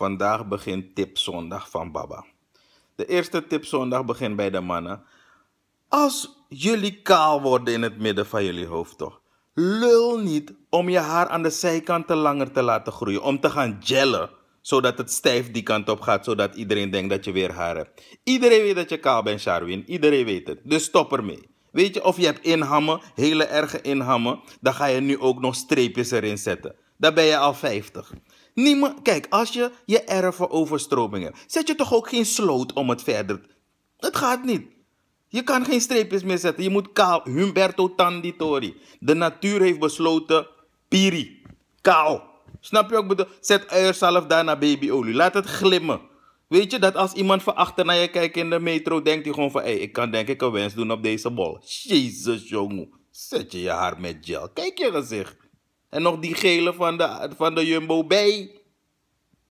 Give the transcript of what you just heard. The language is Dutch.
Vandaag begint tipzondag van Baba. De eerste tipzondag begint bij de mannen. Als jullie kaal worden in het midden van jullie hoofd, toch? Lul niet om je haar aan de zijkanten langer te laten groeien. Om te gaan jellen, zodat het stijf die kant op gaat, zodat iedereen denkt dat je weer haar hebt. Iedereen weet dat je kaal bent, Sharwin. Iedereen weet het. Dus stop ermee. Weet je, of je hebt inhammen, hele erge inhammen, dan ga je nu ook nog streepjes erin zetten dan ben je al 50. Niemand, kijk, als je je erf voor overstromingen, zet je toch ook geen sloot om het verder. Het gaat niet. Je kan geen streepjes meer zetten. Je moet kaal. Humberto Tanditori. De natuur heeft besloten. Piri. Kaal. Snap je ook? Bedoel? Zet daar naar babyolie. Laat het glimmen. Weet je dat als iemand van achter naar je kijkt in de metro, denkt hij gewoon van: hé, ik kan denk ik een wens doen op deze bol. Jezus, jongen. Zet je je haar met gel. Kijk je gezicht. En nog die gele van de, van de Jumbo bij.